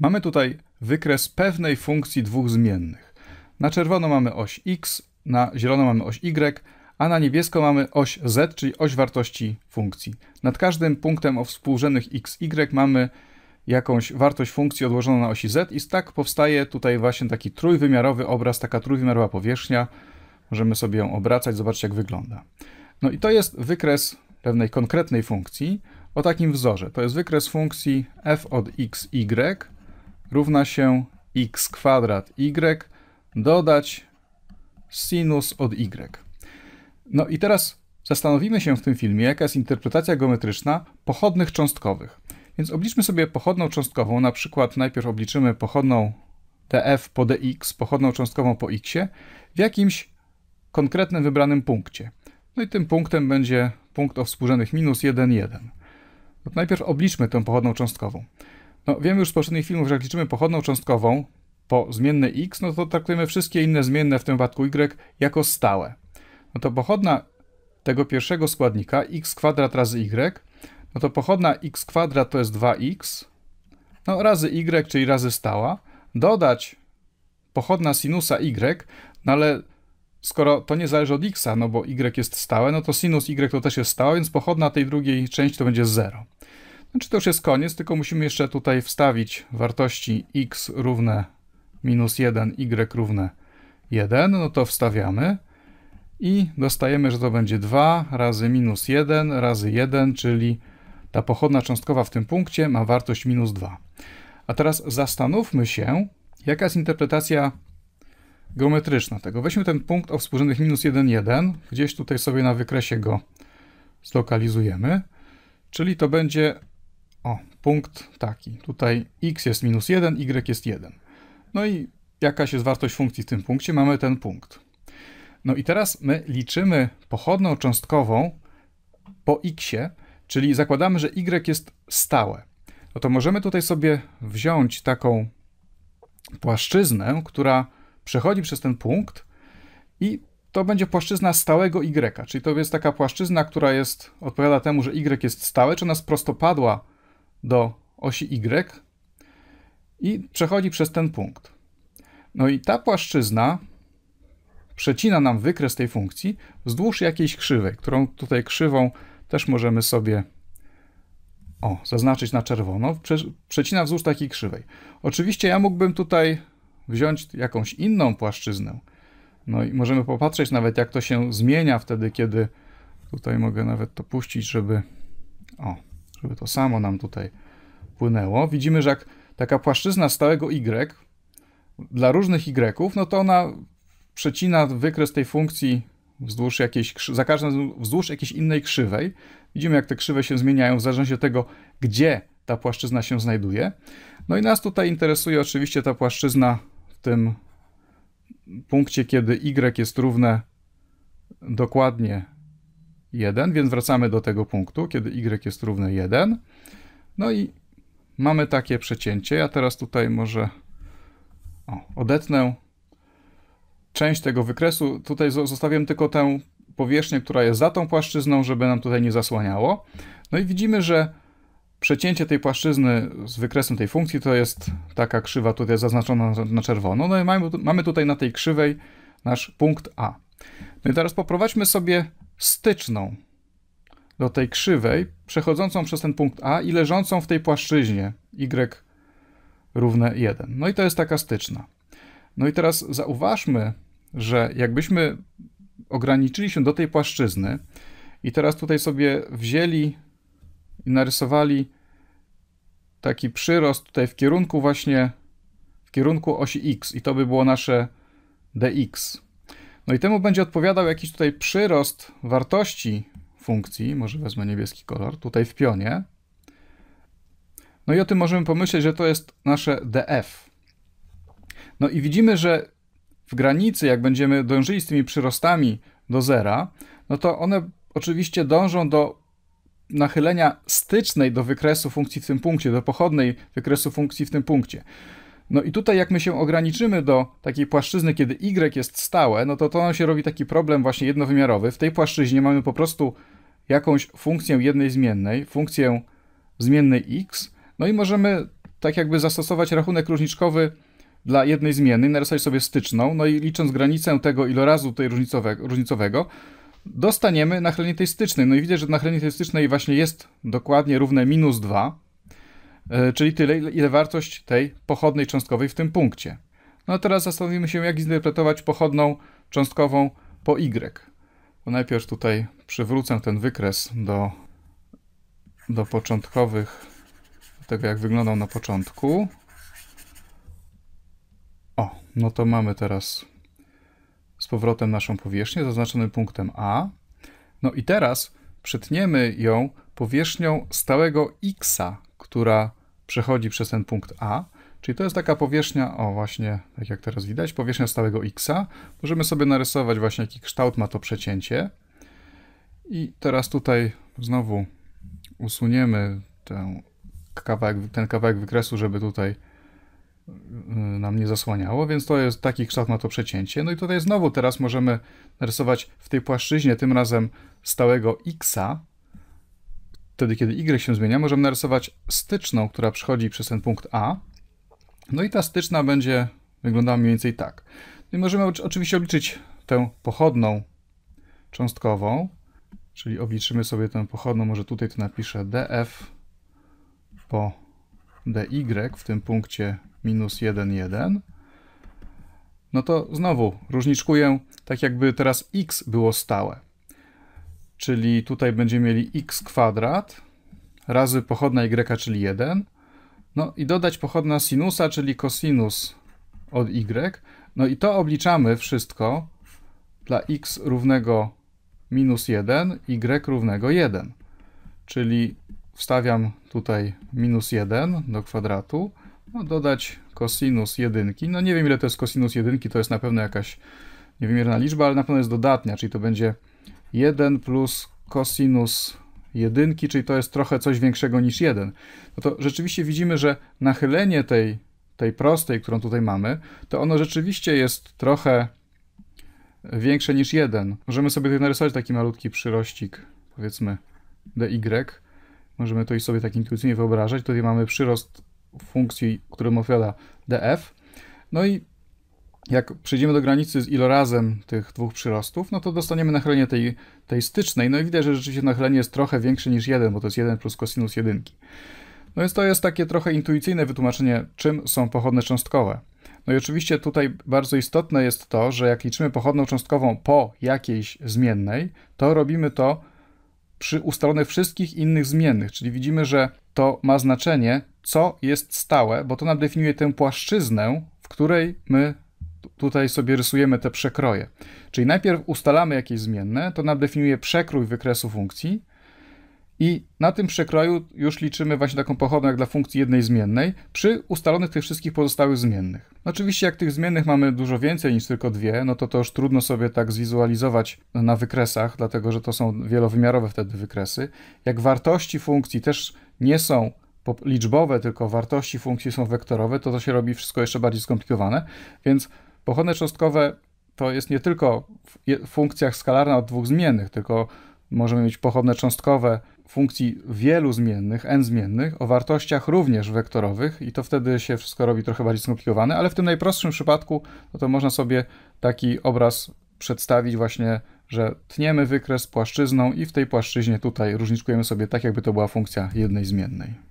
Mamy tutaj wykres pewnej funkcji dwóch zmiennych. Na czerwono mamy oś x, na zielono mamy oś y, a na niebiesko mamy oś z, czyli oś wartości funkcji. Nad każdym punktem o współrzędnych x, y mamy jakąś wartość funkcji odłożoną na osi z i tak powstaje tutaj właśnie taki trójwymiarowy obraz, taka trójwymiarowa powierzchnia. Możemy sobie ją obracać, zobaczyć jak wygląda. No i to jest wykres pewnej konkretnej funkcji o takim wzorze. To jest wykres funkcji f od x, y równa się x kwadrat y dodać sinus od y. No i teraz zastanowimy się w tym filmie, jaka jest interpretacja geometryczna pochodnych cząstkowych. Więc obliczmy sobie pochodną cząstkową, na przykład najpierw obliczymy pochodną df po dx, pochodną cząstkową po x, w jakimś konkretnym wybranym punkcie. No i tym punktem będzie punkt o współrzędnych minus 1, 1. No najpierw obliczmy tę pochodną cząstkową. No, wiemy już z poprzednich filmów, że jak liczymy pochodną cząstkową po zmienne x, no to traktujemy wszystkie inne zmienne, w tym wypadku y, jako stałe. No to pochodna tego pierwszego składnika, x kwadrat razy y, no to pochodna x kwadrat to jest 2x, no razy y, czyli razy stała, dodać pochodna sinusa y, no ale skoro to nie zależy od x, no bo y jest stałe, no to sinus y to też jest stałe, więc pochodna tej drugiej części to będzie 0. Znaczy to już jest koniec, tylko musimy jeszcze tutaj wstawić wartości x równe minus 1, y równe 1. No to wstawiamy i dostajemy, że to będzie 2 razy minus 1 razy 1, czyli ta pochodna cząstkowa w tym punkcie ma wartość minus 2. A teraz zastanówmy się, jaka jest interpretacja geometryczna tego. Weźmy ten punkt o współrzędnych minus 1, 1. Gdzieś tutaj sobie na wykresie go zlokalizujemy. Czyli to będzie o, punkt taki. Tutaj x jest minus 1, y jest 1. No i jakaś jest wartość funkcji w tym punkcie, mamy ten punkt. No i teraz my liczymy pochodną cząstkową po x, czyli zakładamy, że y jest stałe. No to możemy tutaj sobie wziąć taką płaszczyznę, która przechodzi przez ten punkt i to będzie płaszczyzna stałego y, czyli to jest taka płaszczyzna, która jest, odpowiada temu, że y jest stałe, czy ona jest prostopadła do osi Y i przechodzi przez ten punkt. No i ta płaszczyzna przecina nam wykres tej funkcji wzdłuż jakiejś krzywej, którą tutaj krzywą też możemy sobie o, zaznaczyć na czerwono. Prze przecina wzdłuż takiej krzywej. Oczywiście ja mógłbym tutaj wziąć jakąś inną płaszczyznę. No i możemy popatrzeć nawet, jak to się zmienia wtedy, kiedy tutaj mogę nawet to puścić, żeby... O, żeby to samo nam tutaj płynęło. Widzimy, że jak taka płaszczyzna stałego y dla różnych y, no to ona przecina wykres tej funkcji wzdłuż jakiejś, za każdym wzdłuż jakiejś innej krzywej. Widzimy, jak te krzywe się zmieniają w zależności od tego, gdzie ta płaszczyzna się znajduje. No i nas tutaj interesuje oczywiście ta płaszczyzna w tym punkcie, kiedy y jest równe dokładnie 1, więc wracamy do tego punktu, kiedy y jest równe 1. No i mamy takie przecięcie. Ja teraz tutaj może o, odetnę część tego wykresu. Tutaj zostawiam tylko tę powierzchnię, która jest za tą płaszczyzną, żeby nam tutaj nie zasłaniało. No i widzimy, że przecięcie tej płaszczyzny z wykresem tej funkcji to jest taka krzywa tutaj zaznaczona na czerwono. No i mamy, mamy tutaj na tej krzywej nasz punkt A. No i teraz poprowadźmy sobie styczną do tej krzywej, przechodzącą przez ten punkt A i leżącą w tej płaszczyźnie Y równe 1. No i to jest taka styczna. No i teraz zauważmy, że jakbyśmy ograniczyli się do tej płaszczyzny i teraz tutaj sobie wzięli i narysowali taki przyrost tutaj w kierunku właśnie, w kierunku osi x i to by było nasze dx. No i temu będzie odpowiadał jakiś tutaj przyrost wartości funkcji. Może wezmę niebieski kolor, tutaj w pionie. No i o tym możemy pomyśleć, że to jest nasze df. No i widzimy, że w granicy, jak będziemy dążyli z tymi przyrostami do zera, no to one oczywiście dążą do nachylenia stycznej do wykresu funkcji w tym punkcie, do pochodnej wykresu funkcji w tym punkcie. No i tutaj jak my się ograniczymy do takiej płaszczyzny, kiedy y jest stałe, no to to nam się robi taki problem właśnie jednowymiarowy. W tej płaszczyźnie mamy po prostu jakąś funkcję jednej zmiennej, funkcję zmiennej x, no i możemy tak jakby zastosować rachunek różniczkowy dla jednej zmiennej, narysować sobie styczną, no i licząc granicę tego ilorazu tutaj różnicowego, różnicowego dostaniemy nachylenie tej stycznej. No i widzę, że nachylenie tej stycznej właśnie jest dokładnie równe minus 2, E, czyli tyle, ile wartość tej pochodnej cząstkowej w tym punkcie. No a teraz zastanowimy się, jak zinterpretować pochodną cząstkową po y. To najpierw tutaj przywrócę ten wykres do, do początkowych, do tego jak wyglądał na początku. O, no to mamy teraz z powrotem naszą powierzchnię zaznaczoną punktem A. No i teraz przytniemy ją powierzchnią stałego x, która przechodzi przez ten punkt A, czyli to jest taka powierzchnia, o właśnie, tak jak teraz widać, powierzchnia stałego x. Możemy sobie narysować właśnie, jaki kształt ma to przecięcie. I teraz tutaj znowu usuniemy ten kawałek, ten kawałek wykresu, żeby tutaj y, nam nie zasłaniało, więc to jest taki kształt ma to przecięcie. No i tutaj znowu teraz możemy narysować w tej płaszczyźnie, tym razem stałego x, wtedy, kiedy y się zmienia, możemy narysować styczną, która przechodzi przez ten punkt A. No i ta styczna będzie wyglądała mniej więcej tak. No i możemy oczywiście obliczyć tę pochodną cząstkową, czyli obliczymy sobie tę pochodną, może tutaj to napiszę df po dy w tym punkcie minus 1, 1. No to znowu różniczkuję tak jakby teraz x było stałe czyli tutaj będziemy mieli x kwadrat razy pochodna y, czyli 1, no i dodać pochodna sinusa, czyli kosinus od y, no i to obliczamy wszystko dla x równego minus 1, y równego 1, czyli wstawiam tutaj minus 1 do kwadratu, no dodać kosinus jedynki, no nie wiem ile to jest kosinus jedynki, to jest na pewno jakaś niewymierna liczba, ale na pewno jest dodatnia, czyli to będzie 1 plus cosinus jedynki, czyli to jest trochę coś większego niż 1, no to rzeczywiście widzimy, że nachylenie tej, tej prostej, którą tutaj mamy, to ono rzeczywiście jest trochę większe niż 1. Możemy sobie tutaj narysować taki malutki przyrościk, powiedzmy dy. Możemy to i sobie tak intuicyjnie wyobrażać. Tutaj mamy przyrost funkcji, którym ofiada df. No i jak przejdziemy do granicy z ilorazem tych dwóch przyrostów, no to dostaniemy nachylenie tej, tej stycznej. No i widać, że rzeczywiście nachylenie jest trochę większe niż 1, bo to jest 1 plus cosinus 1. No więc to jest takie trochę intuicyjne wytłumaczenie, czym są pochodne cząstkowe. No i oczywiście tutaj bardzo istotne jest to, że jak liczymy pochodną cząstkową po jakiejś zmiennej, to robimy to przy ustalonych wszystkich innych zmiennych, czyli widzimy, że to ma znaczenie, co jest stałe, bo to nam definiuje tę płaszczyznę, w której my tutaj sobie rysujemy te przekroje. Czyli najpierw ustalamy jakieś zmienne, to nam definiuje przekrój wykresu funkcji i na tym przekroju już liczymy właśnie taką pochodną jak dla funkcji jednej zmiennej przy ustalonych tych wszystkich pozostałych zmiennych. Oczywiście jak tych zmiennych mamy dużo więcej niż tylko dwie, no to to już trudno sobie tak zwizualizować na wykresach, dlatego że to są wielowymiarowe wtedy wykresy. Jak wartości funkcji też nie są liczbowe, tylko wartości funkcji są wektorowe, to to się robi wszystko jeszcze bardziej skomplikowane, więc Pochodne cząstkowe to jest nie tylko w funkcjach skalarna od dwóch zmiennych, tylko możemy mieć pochodne cząstkowe funkcji wielu zmiennych, n zmiennych, o wartościach również wektorowych i to wtedy się wszystko robi trochę bardziej skomplikowane, ale w tym najprostszym przypadku no to można sobie taki obraz przedstawić właśnie, że tniemy wykres płaszczyzną i w tej płaszczyźnie tutaj różniczkujemy sobie tak, jakby to była funkcja jednej zmiennej.